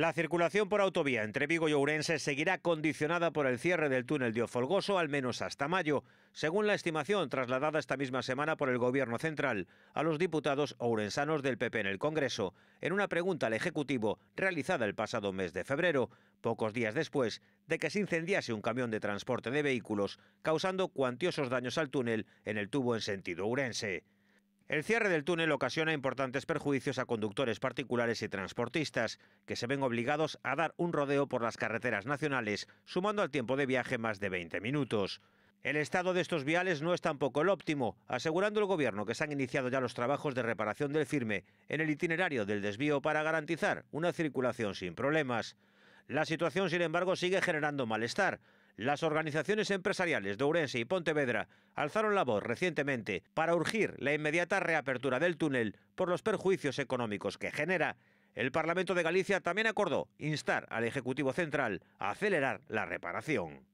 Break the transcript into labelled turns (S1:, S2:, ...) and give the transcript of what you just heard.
S1: La circulación por autovía entre Vigo y Ourense seguirá condicionada por el cierre del túnel de Ofolgoso al menos hasta mayo, según la estimación trasladada esta misma semana por el Gobierno central a los diputados ourensanos del PP en el Congreso, en una pregunta al Ejecutivo realizada el pasado mes de febrero, pocos días después de que se incendiase un camión de transporte de vehículos, causando cuantiosos daños al túnel en el tubo en sentido Ourense. El cierre del túnel ocasiona importantes perjuicios a conductores particulares y transportistas, que se ven obligados a dar un rodeo por las carreteras nacionales, sumando al tiempo de viaje más de 20 minutos. El estado de estos viales no es tampoco el óptimo, asegurando el Gobierno que se han iniciado ya los trabajos de reparación del firme en el itinerario del desvío para garantizar una circulación sin problemas. La situación, sin embargo, sigue generando malestar, las organizaciones empresariales de Ourense y Pontevedra alzaron la voz recientemente para urgir la inmediata reapertura del túnel por los perjuicios económicos que genera. El Parlamento de Galicia también acordó instar al Ejecutivo Central a acelerar la reparación.